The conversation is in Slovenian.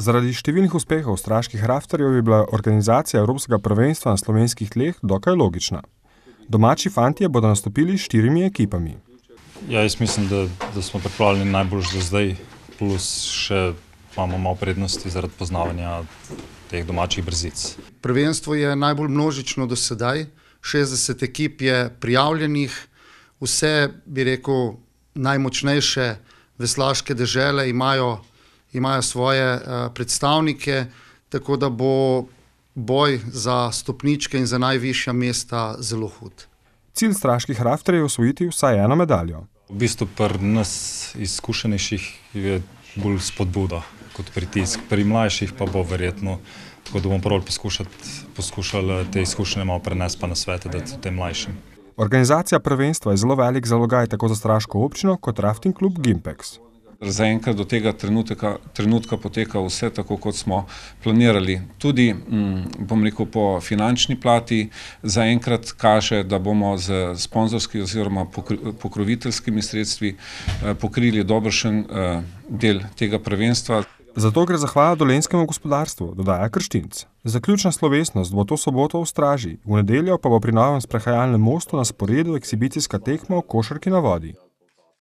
Zaradi številnih uspehov straških rafterjev je bila organizacija Evropskega prvenstva na slovenskih tleh dokaj logična. Domači fantje bodo nastopili s štirimi ekipami. Ja, jaz mislim, da, da smo pripravljeni najbolj za zdaj, plus še imamo malo prednosti zaradi poznavanja teh domačih brzic. Prvenstvo je najbolj množično do sedaj, 60 ekip je prijavljenih, vse bi rekel najmočnejše veslaške dežele imajo prijavljenih, imajo svoje eh, predstavnike, tako da bo boj za stopničke in za najvišja mesta zelo hud. Cilj straških rafterjev je osvojiti vsaj eno medaljo. V bistvu pri nas izkušenejših je bolj spodbuda kot pritisk, pri mlajših pa bo verjetno. Tako da bomo prvi poskušali te izkušnje malo prenesti na svet, da so te mlajše. Organizacija prvenstva je zelo velik zalogaj tako za straško občino kot rafting klub Gimpeks zaenkrat do tega trenutka, trenutka poteka vse tako, kot smo planirali. Tudi, m, mm, bom rekel, po finančni plati zaenkrat kaže, da bomo z sponzorskimi oziroma pokroviteljskimi sredstvi eh, pokrili dobršen eh, del tega prvenstva. Zato gre zahvala dolenskemu gospodarstvu, dodaja Krštinc. Zaključna slovesnost bo to soboto v Straži, v nedeljo pa bo pri novem sprehajalnem mostu na sporedu ekshibicijska tekma v košarki na vodi.